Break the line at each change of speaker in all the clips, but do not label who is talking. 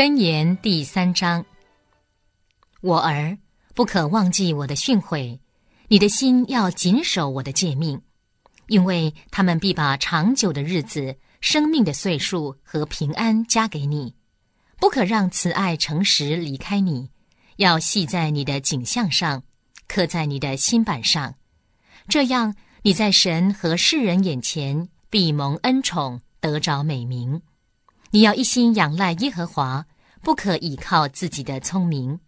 箴言第三章。我儿，不可忘记我的训诲，你的心要谨守我的诫命，因为他们必把长久的日子、生命的岁数和平安加给你。不可让慈爱诚实离开你，要系在你的颈项上，刻在你的心板上，这样你在神和世人眼前必蒙恩宠，得着美名。你要一心仰赖耶和华，不可倚靠自己的聪明，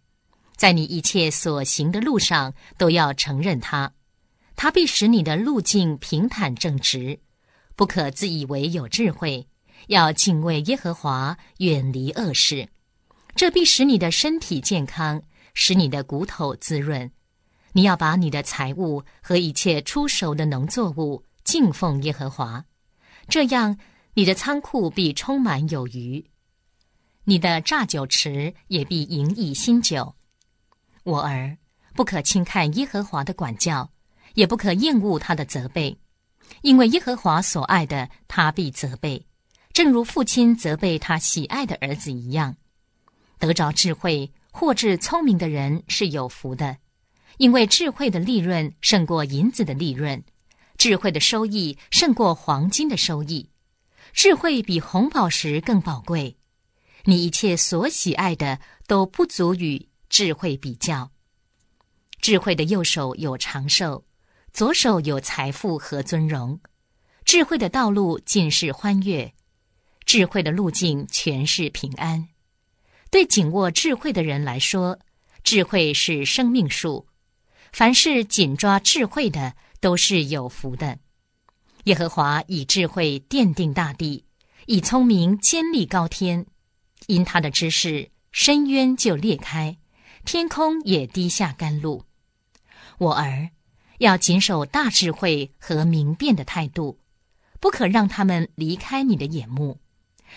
在你一切所行的路上都要承认他，他必使你的路径平坦正直。不可自以为有智慧，要敬畏耶和华，远离恶事，这必使你的身体健康，使你的骨头滋润。你要把你的财物和一切出熟的农作物敬奉耶和华，这样。你的仓库必充满有余，你的榨酒池也必盈溢新酒。我儿不可轻看耶和华的管教，也不可厌恶他的责备，因为耶和华所爱的，他必责备，正如父亲责备他喜爱的儿子一样。得着智慧或智聪明的人是有福的，因为智慧的利润胜过银子的利润，智慧的收益胜过黄金的收益。智慧比红宝石更宝贵，你一切所喜爱的都不足与智慧比较。智慧的右手有长寿，左手有财富和尊荣。智慧的道路尽是欢悦，智慧的路径全是平安。对紧握智慧的人来说，智慧是生命树。凡是紧抓智慧的，都是有福的。耶和华以智慧奠定大地，以聪明坚立高天。因他的知识，深渊就裂开，天空也滴下甘露。我儿，要谨守大智慧和明辨的态度，不可让他们离开你的眼目。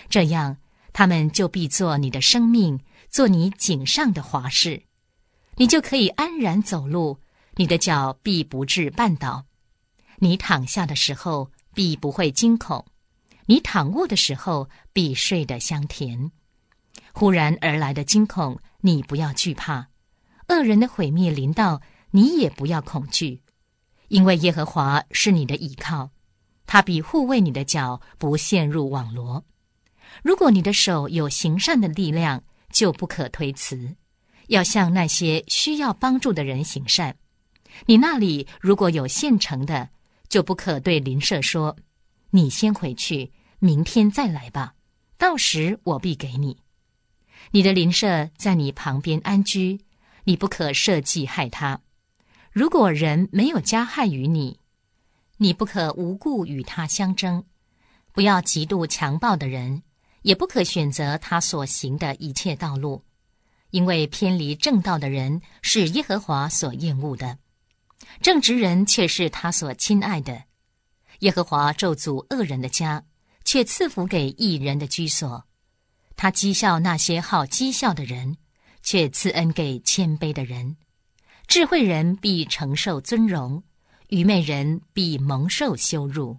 这样，他们就必做你的生命，做你颈上的华饰。你就可以安然走路，你的脚必不至绊倒。你躺下的时候必不会惊恐，你躺卧的时候必睡得香甜。忽然而来的惊恐，你不要惧怕；恶人的毁灭临到，你也不要恐惧，因为耶和华是你的依靠，他必护卫你的脚不陷入网罗。如果你的手有行善的力量，就不可推辞，要向那些需要帮助的人行善。你那里如果有现成的，就不可对邻舍说：“你先回去，明天再来吧。到时我必给你。”你的邻舍在你旁边安居，你不可设计害他。如果人没有加害于你，你不可无故与他相争。不要嫉妒强暴的人，也不可选择他所行的一切道路，因为偏离正道的人是耶和华所厌恶的。正直人却是他所亲爱的，耶和华咒诅恶人的家，却赐福给义人的居所。他讥笑那些好讥笑的人，却赐恩给谦卑的人。智慧人必承受尊荣，愚昧人必蒙受羞辱。